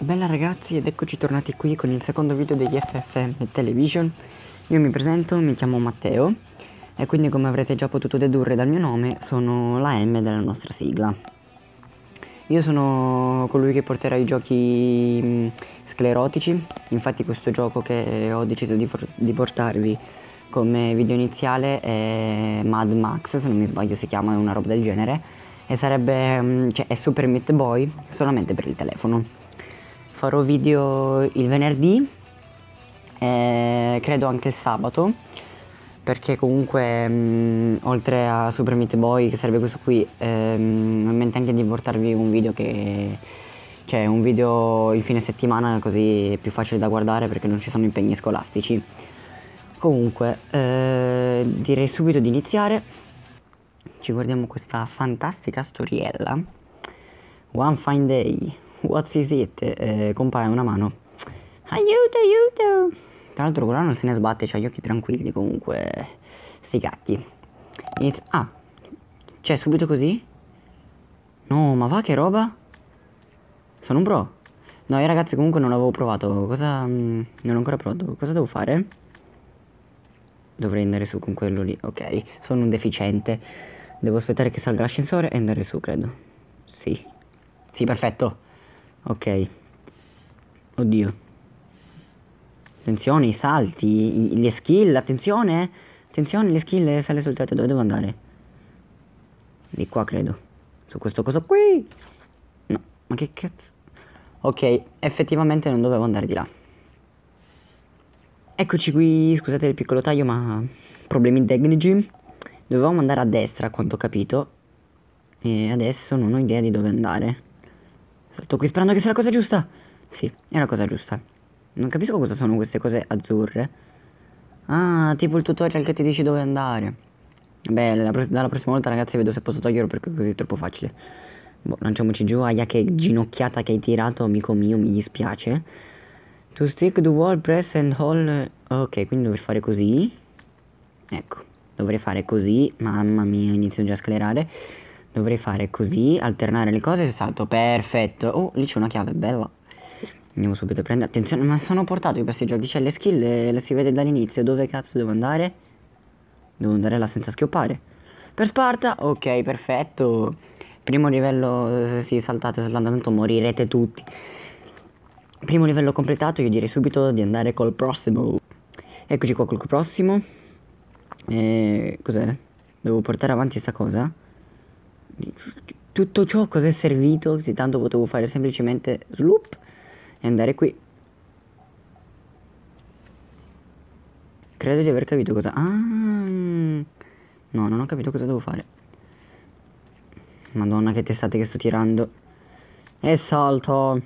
Bella ragazzi ed eccoci tornati qui con il secondo video degli FFM Television Io mi presento, mi chiamo Matteo e quindi come avrete già potuto dedurre dal mio nome sono la M della nostra sigla Io sono colui che porterà i giochi mm, sclerotici Infatti questo gioco che ho deciso di, di portarvi come video iniziale è Mad Max se non mi sbaglio si chiama, una roba del genere e sarebbe, mm, cioè, è Super Meat Boy solamente per il telefono farò video il venerdì e eh, credo anche il sabato perché comunque mh, mm, oltre a Super Meat Boy che sarebbe questo qui ehm, ho in mente anche di portarvi un video che cioè un video il fine settimana così è più facile da guardare perché non ci sono impegni scolastici comunque eh, direi subito di iniziare ci guardiamo questa fantastica storiella One Fine Day What's is it? Eh, compare una mano. Aiuto, aiuto! Tra l'altro Corano non se ne sbatte, c'ha gli occhi tranquilli comunque. Sti gatti. Inizia... Ah, cioè subito così? No, ma va che roba? Sono un pro. No, io ragazzi comunque non l'avevo provato. Cosa... Mm, non ho ancora provato. Cosa devo fare? Dovrei andare su con quello lì. Ok, sono un deficiente. Devo aspettare che salga l'ascensore e andare su, credo. Sì. Sì, perfetto. Ok. Oddio. Attenzione, i salti, i, le skill, attenzione. Eh. Attenzione, le skill eh, sale sul tetto. Dove devo andare? Di qua, credo. Su questo coso qui. No, ma che cazzo. Ok, effettivamente non dovevo andare di là. Eccoci qui, scusate il piccolo taglio, ma problemi tecnici. Dovevamo andare a destra, a quanto ho capito. E adesso non ho idea di dove andare. Sto qui sperando che sia la cosa giusta. Sì, è la cosa giusta. Non capisco cosa sono queste cose azzurre. Ah, tipo il tutorial che ti dice dove andare. Beh, pro dalla prossima volta ragazzi vedo se posso toglierlo perché così è troppo facile. Boh, lanciamoci giù. Aia che ginocchiata che hai tirato, amico mio, mi dispiace. To stick the wall, press and hold... Ok, quindi dovrei fare così. Ecco, dovrei fare così. Mamma mia, inizio già a sclerare dovrei fare così, alternare le cose, salto, perfetto. Oh, lì c'è una chiave, bella. Andiamo subito a prendere, attenzione, ma sono portato in questi giochi, c'è cioè le skill, le, eh, le si vede dall'inizio, dove cazzo devo andare? Devo andare là senza schioppare. Per Sparta, ok, perfetto. Primo livello, eh, si saltate, saltate, tanto morirete tutti. Primo livello completato, io direi subito di andare col prossimo. Eccoci qua col prossimo. Eh, cos'è? Devo portare avanti questa cosa? tutto ciò cos'è servito se tanto potevo fare semplicemente sloop e andare qui credo di aver capito cosa ah, no non ho capito cosa devo fare madonna che testate che sto tirando e salto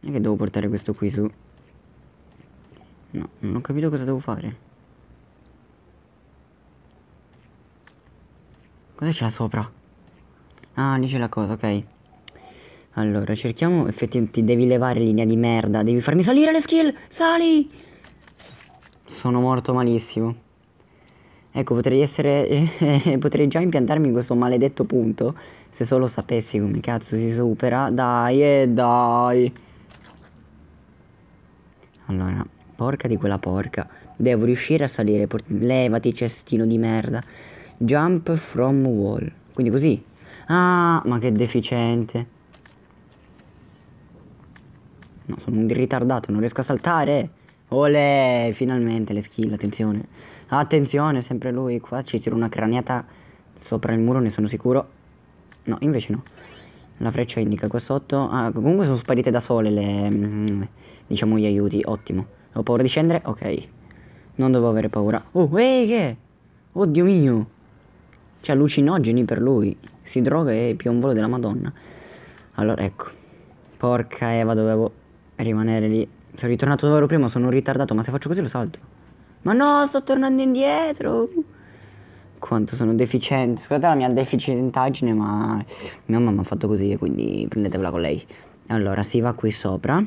e che devo portare questo qui su no non ho capito cosa devo fare cosa c'è sopra Ah, lì c'è la cosa, ok. Allora, cerchiamo... Effettivamente ti devi levare linea di merda. Devi farmi salire le skill. Sali! Sono morto malissimo. Ecco, potrei essere... potrei già impiantarmi in questo maledetto punto. Se solo sapessi come cazzo si supera. Dai, e eh, dai. Allora, porca di quella porca. Devo riuscire a salire. Levati, cestino di merda. Jump from wall. Quindi così. Ah, ma che deficiente. No, sono un ritardato, non riesco a saltare. Ole, finalmente le skill, attenzione. Attenzione, sempre lui, qua ci tira una craniata sopra il muro, ne sono sicuro. No, invece no. La freccia indica qua sotto. Ah, comunque sono sparite da sole le... Mm, diciamo gli aiuti, ottimo. Ho paura di scendere? Ok. Non devo avere paura. Oh, ehi, che? Oddio mio. C'è allucinogeni per lui si droga e piombolo della madonna allora ecco porca Eva dovevo rimanere lì sono ritornato dove ero prima sono ritardato ma se faccio così lo salto ma no sto tornando indietro quanto sono deficiente scusate la mia deficientaggine ma mia mamma ha fatto così quindi prendetevela con lei allora si va qui sopra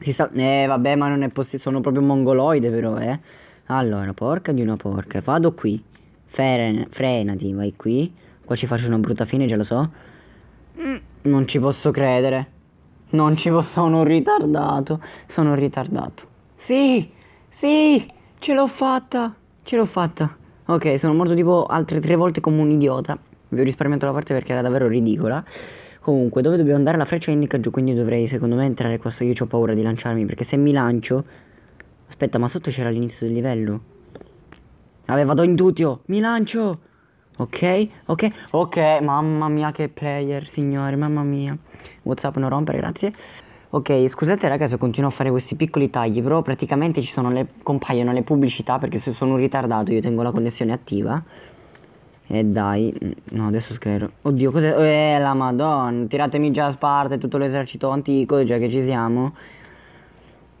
si sa eh vabbè ma non è possibile sono proprio mongoloide però eh allora porca di una porca vado qui Fren frenati vai qui Qua ci faccio una brutta fine, già lo so. Mm. Non ci posso credere. Non ci posso, sono ritardato. Sono ritardato. Sì, sì, ce l'ho fatta. Ce l'ho fatta. Ok, sono morto tipo altre tre volte come un idiota. Vi ho risparmiato la parte perché era davvero ridicola. Comunque, dove dobbiamo andare? La freccia indica giù, quindi dovrei secondo me entrare qua. Io ho paura di lanciarmi perché se mi lancio... Aspetta, ma sotto c'era l'inizio del livello. Vabbè, vado in tutio. Mi lancio. Ok, ok, ok, mamma mia che player, signori, mamma mia. Whatsapp non rompere, grazie. Ok, scusate ragazzi, se continuo a fare questi piccoli tagli, però praticamente ci sono le, compaiono le pubblicità perché se sono un ritardato io tengo la connessione attiva. E dai, no adesso scherzo. Oddio, cos'è? Eh la madonna, tiratemi già a Sparta tutto l'esercito antico, già che ci siamo.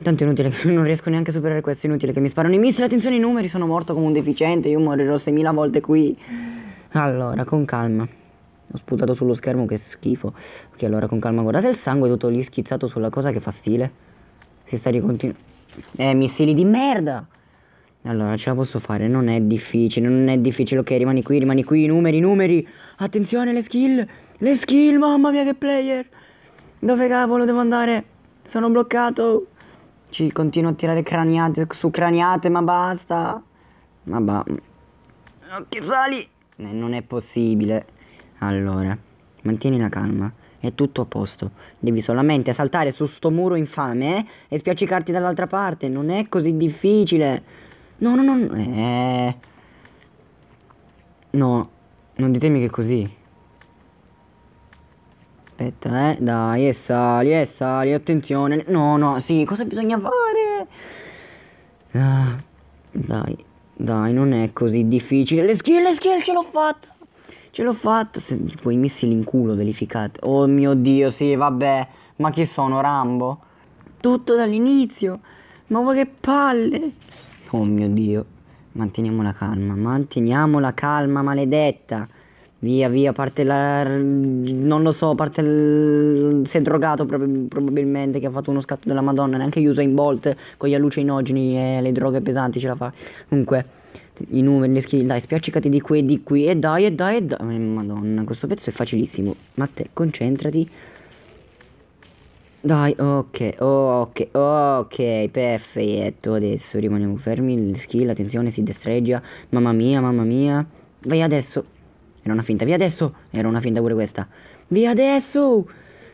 Tanto è inutile che non riesco neanche a superare questo, è inutile che mi sparano i missili, attenzione i numeri, sono morto come un deficiente, io morirò 6.000 volte qui. Allora, con calma. Ho sputato sullo schermo, che schifo. Ok, allora con calma guardate il sangue tutto lì schizzato sulla cosa, che fa stile. Si sta ricontinuando. Eh, missili di merda! Allora, ce la posso fare, non è difficile, non è difficile. Ok, rimani qui, rimani qui, numeri, numeri. Attenzione, le skill, le skill, mamma mia che player. Dove cavolo devo andare? Sono bloccato. Ci continuo a tirare craniate su craniate, ma basta. Ma va. Ok, sali non è possibile. Allora, mantieni la calma. È tutto a posto. Devi solamente saltare su sto muro infame eh? e spiaccicarti dall'altra parte. Non è così difficile. No, no, no. Eh. No, non ditemi che è così. Aspetta, eh. Dai, e sali, e sali. Attenzione. No, no, sì, cosa bisogna fare? Ah, dai. Dai, non è così difficile. Le skill, le skill, ce l'ho fatta. Ce l'ho fatta. Se, poi i missili in culo, verificate. Oh mio Dio, sì, vabbè. Ma chi sono, Rambo? Tutto dall'inizio. Ma che palle. Oh mio Dio. Manteniamo la calma, manteniamo la calma maledetta. Via, via, parte la... Non lo so, parte il... Si è drogato prob probabilmente, che ha fatto uno scatto della madonna. Neanche usa in Bolt con gli allucinogeni e le droghe pesanti ce la fa. Comunque, i numeri, le skill, dai, spiaccicati di qui e di qui. E dai, e dai, e dai. Eh, madonna, questo pezzo è facilissimo. Ma te, concentrati. Dai, ok, ok, ok, perfetto. Adesso rimaniamo fermi. le Skill, attenzione, si destreggia. Mamma mia, mamma mia. Vai adesso. Era una finta. Via adesso. Era una finta pure questa. Via adesso.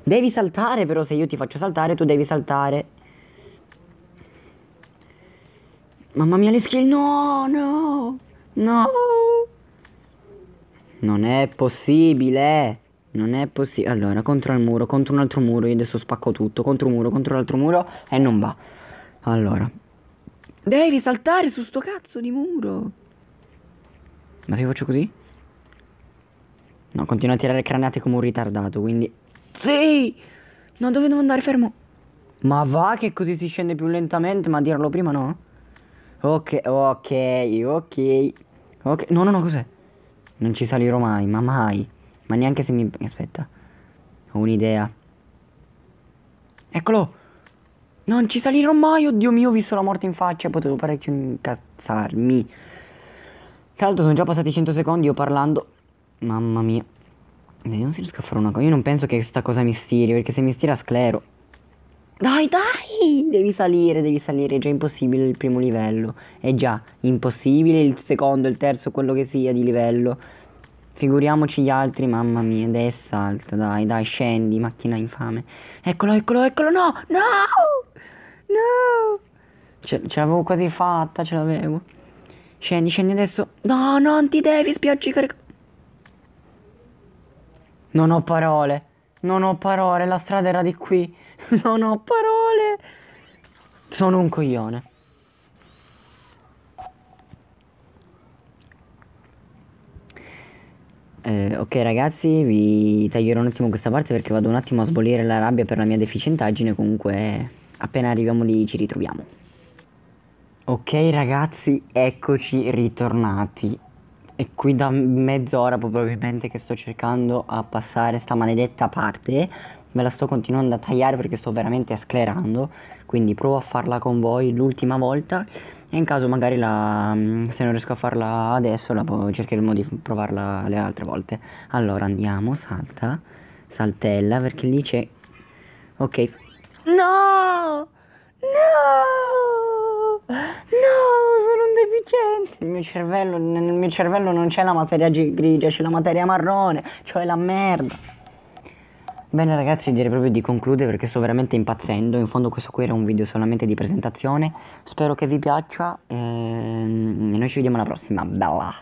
Devi saltare però se io ti faccio saltare tu devi saltare. Mamma mia le skill. No, no. No. Non è possibile. Non è possibile. Allora, contro il muro, contro un altro muro. Io adesso spacco tutto. Contro un muro, contro l'altro muro. E non va. Allora. Devi saltare su sto cazzo di muro. Ma se io faccio così? No, continua a tirare granate come un ritardato, quindi... Sì! No, dove devo andare fermo? Ma va che così si scende più lentamente, ma dirlo prima no? Ok, ok, ok. Ok, no, no, no, cos'è? Non ci salirò mai, ma mai. Ma neanche se mi... Aspetta. Ho un'idea. Eccolo! Non ci salirò mai, oddio mio, ho visto la morte in faccia, potevo parecchio incazzarmi. Tra l'altro sono già passati 100 secondi io parlando Mamma mia. Dai, non riesco a fare una cosa. Io non penso che questa cosa mi stiri, perché se mi stira sclero. Dai, dai! Devi salire, devi salire. È già impossibile il primo livello. È già impossibile il secondo, il terzo, quello che sia di livello. Figuriamoci gli altri, mamma mia. Ed è salta, dai, dai, scendi, macchina infame. Eccolo, eccolo, eccolo, no! No! No! Ce, ce l'avevo quasi fatta, ce l'avevo. Scendi, scendi adesso. No, non ti devi spiaccicare. Non ho parole. Non ho parole. La strada era di qui. Non ho parole. Sono un coglione. Eh, ok ragazzi, vi taglierò un attimo questa parte perché vado un attimo a sbollire la rabbia per la mia deficientaggine, comunque appena arriviamo lì ci ritroviamo. Ok ragazzi, eccoci ritornati. E qui da mezz'ora probabilmente che sto cercando a passare sta maledetta parte. Me la sto continuando a tagliare perché sto veramente sclerando. Quindi provo a farla con voi l'ultima volta. E in caso magari la, mm, se non riesco a farla adesso la, cercheremo di provarla le altre volte. Allora andiamo, salta, saltella perché lì c'è... Ok. No! No! mio cervello, nel mio cervello non c'è la materia grigia, c'è la materia marrone, cioè la merda. Bene ragazzi direi proprio di concludere perché sto veramente impazzendo, in fondo questo qui era un video solamente di presentazione, spero che vi piaccia ehm, e noi ci vediamo alla prossima, bella!